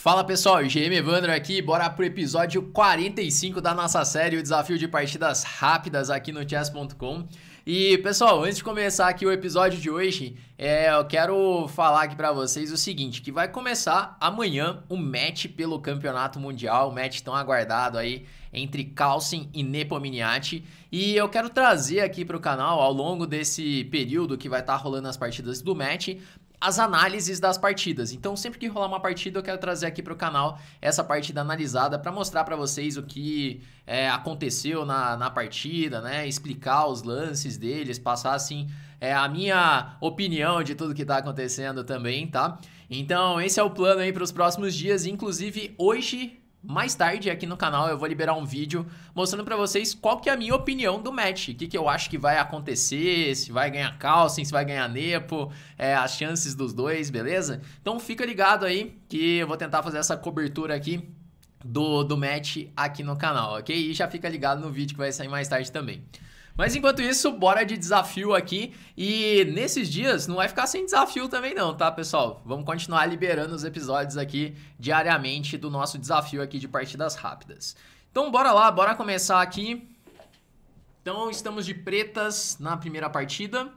Fala pessoal, GM Evandro aqui, bora pro episódio 45 da nossa série O Desafio de Partidas Rápidas aqui no chess.com. E pessoal, antes de começar aqui o episódio de hoje, é, eu quero falar aqui para vocês o seguinte, que vai começar amanhã o um match pelo Campeonato Mundial, o um match tão aguardado aí entre Carlsen e Nepominiati. E eu quero trazer aqui para o canal, ao longo desse período que vai estar tá rolando as partidas do match, as análises das partidas. Então, sempre que rolar uma partida, eu quero trazer aqui para o canal essa partida analisada para mostrar para vocês o que é, aconteceu na, na partida, né? Explicar os lances deles, passar assim é, a minha opinião de tudo que está acontecendo também, tá? Então, esse é o plano aí para os próximos dias. Inclusive, hoje mais tarde aqui no canal eu vou liberar um vídeo mostrando para vocês qual que é a minha opinião do match, o que, que eu acho que vai acontecer, se vai ganhar Carlsen, se vai ganhar Nepo, é, as chances dos dois, beleza? Então fica ligado aí que eu vou tentar fazer essa cobertura aqui do, do match aqui no canal, ok? E já fica ligado no vídeo que vai sair mais tarde também. Mas enquanto isso, bora de desafio aqui. E nesses dias não vai ficar sem desafio também não, tá, pessoal? Vamos continuar liberando os episódios aqui diariamente do nosso desafio aqui de partidas rápidas. Então bora lá, bora começar aqui. Então estamos de pretas na primeira partida.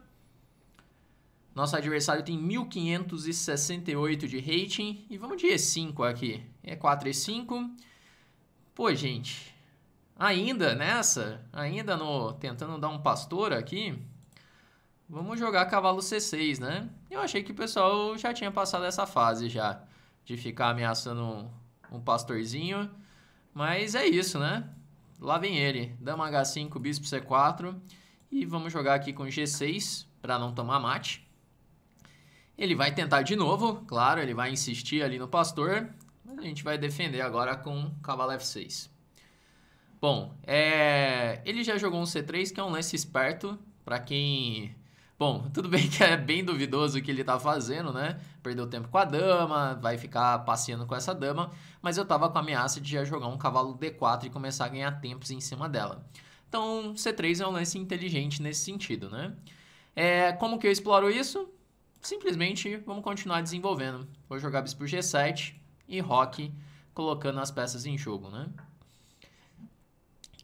Nosso adversário tem 1568 de rating e vamos de E5 aqui. E4 e5. Pô, gente, Ainda nessa, ainda no tentando dar um pastor aqui, vamos jogar cavalo C6, né? Eu achei que o pessoal já tinha passado essa fase já, de ficar ameaçando um, pastorzinho, mas é isso, né? Lá vem ele, dama H5, bispo C4, e vamos jogar aqui com G6 para não tomar mate. Ele vai tentar de novo, claro, ele vai insistir ali no pastor, mas a gente vai defender agora com cavalo F6. Bom, é... ele já jogou um C3, que é um lance esperto, para quem... Bom, tudo bem que é bem duvidoso o que ele tá fazendo, né? Perdeu tempo com a dama, vai ficar passeando com essa dama, mas eu tava com a ameaça de já jogar um cavalo D4 e começar a ganhar tempos em cima dela. Então, C3 é um lance inteligente nesse sentido, né? É... Como que eu exploro isso? Simplesmente vamos continuar desenvolvendo. Vou jogar bispo G7 e Rock colocando as peças em jogo, né?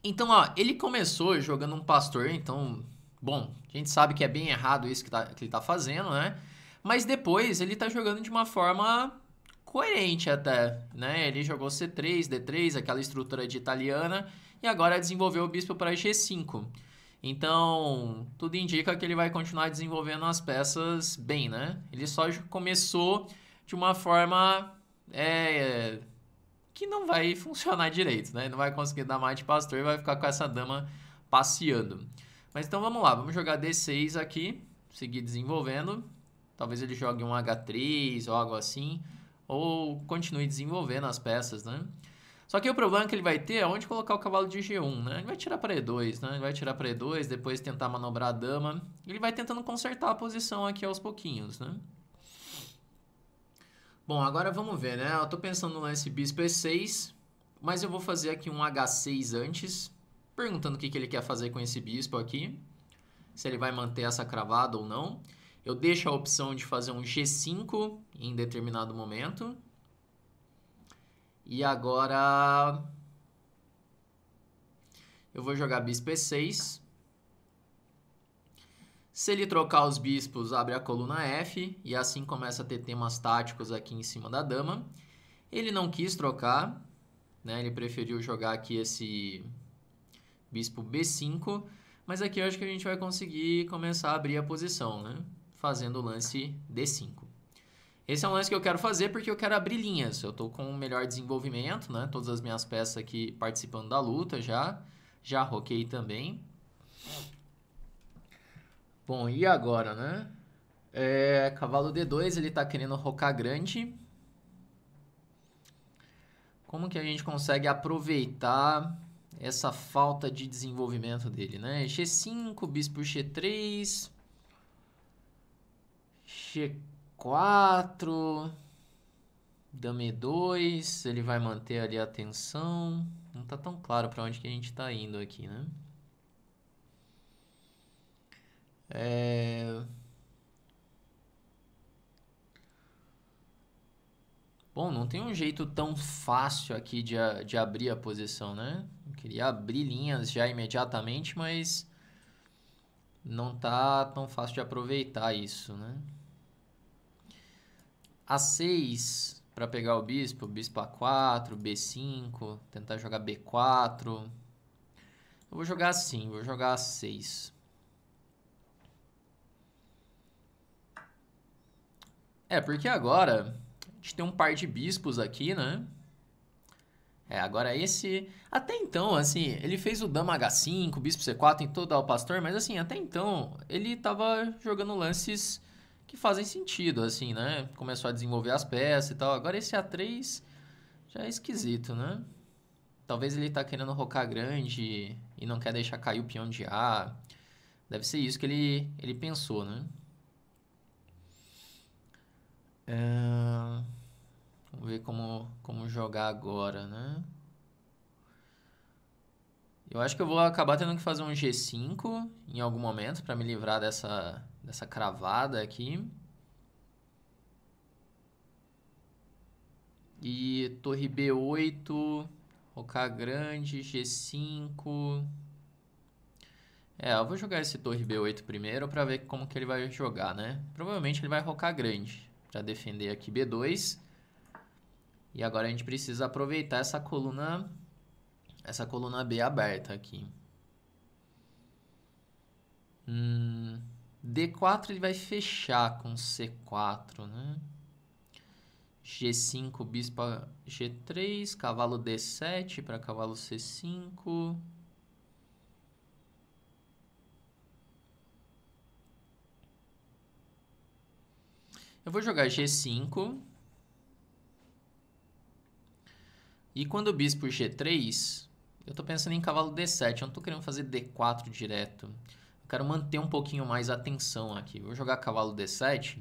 Então, ó, ele começou jogando um pastor, então, bom, a gente sabe que é bem errado isso que, tá, que ele tá fazendo, né? Mas depois ele tá jogando de uma forma coerente até, né? Ele jogou C3, D3, aquela estrutura de italiana, e agora desenvolveu o bispo para G5. Então, tudo indica que ele vai continuar desenvolvendo as peças bem, né? Ele só começou de uma forma é, que não vai funcionar direito, né? Não vai conseguir dar mais de pastor e vai ficar com essa dama passeando. Mas então vamos lá, vamos jogar D6 aqui, seguir desenvolvendo. Talvez ele jogue um H3 ou algo assim, ou continue desenvolvendo as peças, né? Só que o problema que ele vai ter é onde colocar o cavalo de G1, né? Ele vai tirar para E2, né? Ele vai tirar para E2, depois tentar manobrar a dama. Ele vai tentando consertar a posição aqui aos pouquinhos, né? Bom, agora vamos ver, né? Eu tô pensando no lance bispo e6, mas eu vou fazer aqui um h6 antes, perguntando o que, que ele quer fazer com esse bispo aqui, se ele vai manter essa cravada ou não. Eu deixo a opção de fazer um g5 em determinado momento. E agora eu vou jogar bispo e6. Se ele trocar os bispos, abre a coluna F e assim começa a ter temas táticos aqui em cima da dama. Ele não quis trocar, né? ele preferiu jogar aqui esse bispo B5, mas aqui eu acho que a gente vai conseguir começar a abrir a posição, né? fazendo o lance D5. Esse é um lance que eu quero fazer porque eu quero abrir linhas. Eu estou com o um melhor desenvolvimento, né? Todas as minhas peças aqui participando da luta já. Já roquei também. Bom, e agora, né? É, cavalo D2, ele tá querendo rocar grande. Como que a gente consegue aproveitar essa falta de desenvolvimento dele, né? G5, bispo G3, G4, dame 2, ele vai manter ali a tensão. Não tá tão claro para onde que a gente tá indo aqui, né? É... Bom, não tem um jeito tão fácil aqui de, de abrir a posição, né? Eu queria abrir linhas já imediatamente, mas não tá tão fácil de aproveitar isso, né? A6 para pegar o bispo, bispo A4, B5, tentar jogar B4. Eu vou jogar assim, vou jogar A6. É, porque agora a gente tem um par de bispos aqui, né? É, agora esse. Até então, assim, ele fez o Dama H5, Bispo C4, em todo o pastor, mas assim, até então, ele tava jogando lances que fazem sentido, assim, né? Começou a desenvolver as peças e tal. Agora esse A3 já é esquisito, né? Talvez ele tá querendo rocar grande e não quer deixar cair o peão de A. Deve ser isso que ele, ele pensou, né? Vamos ver como, como jogar agora, né? Eu acho que eu vou acabar tendo que fazer um G5 em algum momento para me livrar dessa, dessa cravada aqui. E torre B8, Rocar grande, G5. É, eu vou jogar esse torre B8 primeiro para ver como que ele vai jogar, né? Provavelmente ele vai rocar grande para defender aqui B2. E agora a gente precisa aproveitar essa coluna essa coluna B aberta aqui. Hum, D4 ele vai fechar com C4, né? G5, bispo G3, cavalo D7 para cavalo C5. Eu vou jogar G5. E quando o bispo G3, eu tô pensando em cavalo D7. Eu não tô querendo fazer D4 direto. Eu quero manter um pouquinho mais a tensão aqui. Vou jogar cavalo D7.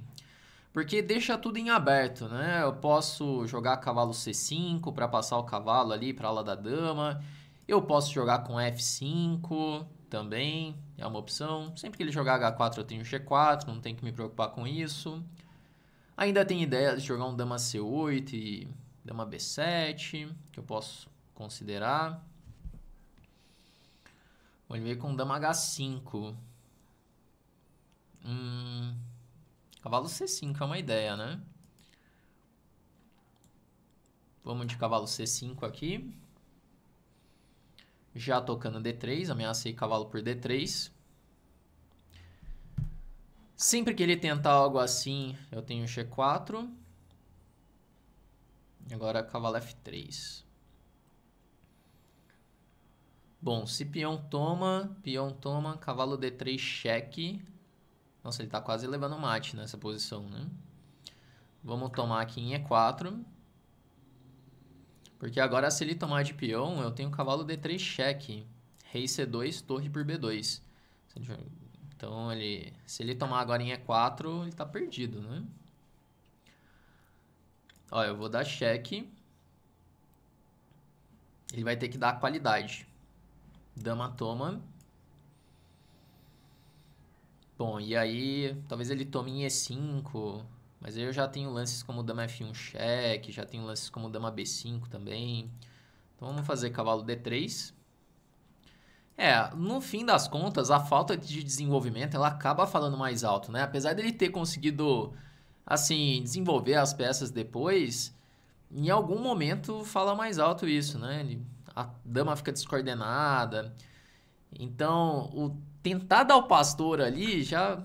Porque deixa tudo em aberto, né? Eu posso jogar cavalo C5 para passar o cavalo ali para ala da dama. Eu posso jogar com F5 também, é uma opção. Sempre que ele jogar H4 eu tenho G4, não tem que me preocupar com isso. Ainda tem ideia de jogar um dama C8 e dama B7, que eu posso considerar. Ele ver com dama H5. Hum, cavalo C5 é uma ideia, né? Vamos de cavalo C5 aqui. Já tocando D3, ameacei cavalo por D3. Sempre que ele tentar algo assim, eu tenho G4. Agora cavalo F3. Bom, se peão toma, peão toma, cavalo D3 cheque. Nossa, ele tá quase levando mate nessa posição, né? Vamos tomar aqui em E4. Porque agora se ele tomar de peão, eu tenho cavalo D3 cheque. Rei C2, torre por B2. Então, ele, se ele tomar agora em E4, ele tá perdido, né? Ó, eu vou dar cheque. Ele vai ter que dar a qualidade. Dama toma. Bom, e aí, talvez ele tome em E5, mas aí eu já tenho lances como dama F1 cheque, já tenho lances como dama B5 também. Então vamos fazer cavalo D3. É, no fim das contas, a falta de desenvolvimento ela acaba falando mais alto, né? Apesar dele ter conseguido, assim, desenvolver as peças depois, em algum momento fala mais alto isso, né? A dama fica descoordenada. Então, o tentar dar o pastor ali já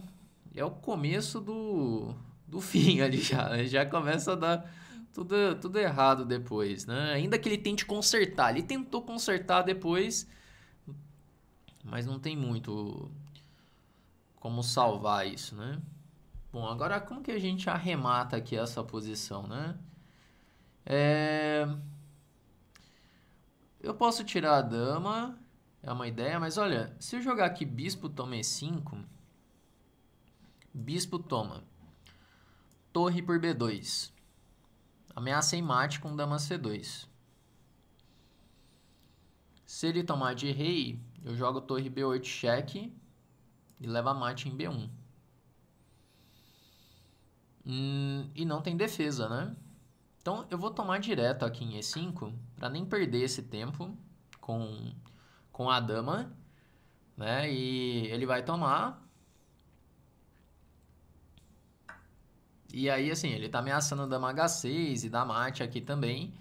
é o começo do, do fim ali já. Já começa a dar tudo, tudo errado depois, né? Ainda que ele tente consertar. Ele tentou consertar depois mas não tem muito como salvar isso, né? Bom, agora como que a gente arremata aqui essa posição, né? É... Eu posso tirar a dama, é uma ideia, mas olha, se eu jogar aqui bispo toma e5, bispo toma, torre por b2, ameaça em mate com dama c2. Se ele tomar de rei, eu jogo torre B8 cheque e leva mate em B1. Hum, e não tem defesa, né? Então eu vou tomar direto aqui em E5 para nem perder esse tempo com, com a dama. Né? E ele vai tomar. E aí, assim, ele tá ameaçando dama H6 e dama mate aqui também.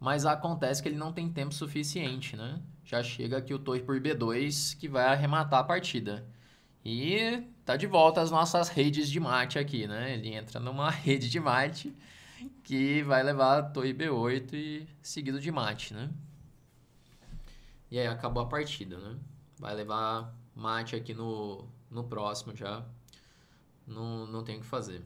Mas acontece que ele não tem tempo suficiente, né? já chega aqui o Torre por B2, que vai arrematar a partida. E tá de volta às nossas redes de mate aqui, né? Ele entra numa rede de mate que vai levar a Torre B8 e seguido de mate, né? E aí acabou a partida, né? Vai levar mate aqui no, no próximo já. Não, não tem o que fazer.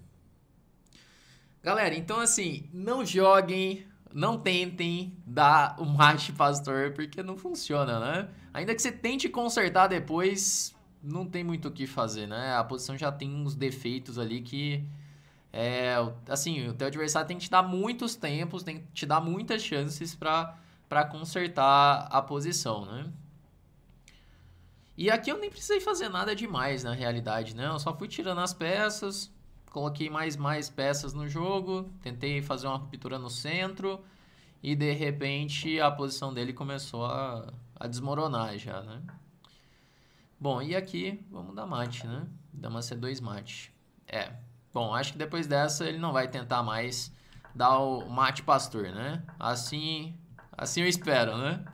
Galera, então assim, não joguem não tentem dar o macho pastor, porque não funciona, né? Ainda que você tente consertar depois, não tem muito o que fazer, né? A posição já tem uns defeitos ali que... É, assim, o teu adversário tem que te dar muitos tempos, tem que te dar muitas chances para consertar a posição, né? E aqui eu nem precisei fazer nada demais, na realidade, né? Eu só fui tirando as peças, coloquei mais mais peças no jogo, tentei fazer uma ruptura no centro e de repente a posição dele começou a, a desmoronar já, né? Bom, e aqui vamos dar mate, né? Dama C2 mate. É. Bom, acho que depois dessa ele não vai tentar mais dar o mate pastor, né? Assim, assim eu espero, né?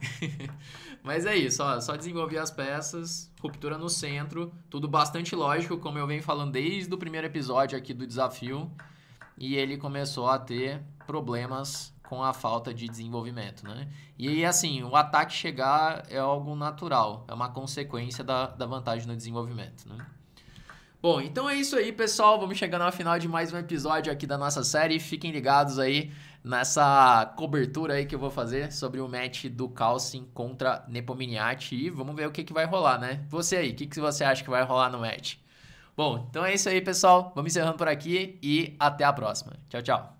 Mas é isso, ó, só desenvolver as peças, ruptura no centro, tudo bastante lógico, como eu venho falando desde o primeiro episódio aqui do desafio. E ele começou a ter problemas com a falta de desenvolvimento, né? E assim, o ataque chegar é algo natural, é uma consequência da, da vantagem no desenvolvimento, né? Bom, então é isso aí, pessoal. Vamos chegando ao final de mais um episódio aqui da nossa série. Fiquem ligados aí nessa cobertura aí que eu vou fazer sobre o match do Calcin contra Nepominiati. E vamos ver o que, que vai rolar, né? Você aí, o que, que você acha que vai rolar no match? Bom, então é isso aí, pessoal. Vamos encerrando por aqui e até a próxima. Tchau, tchau.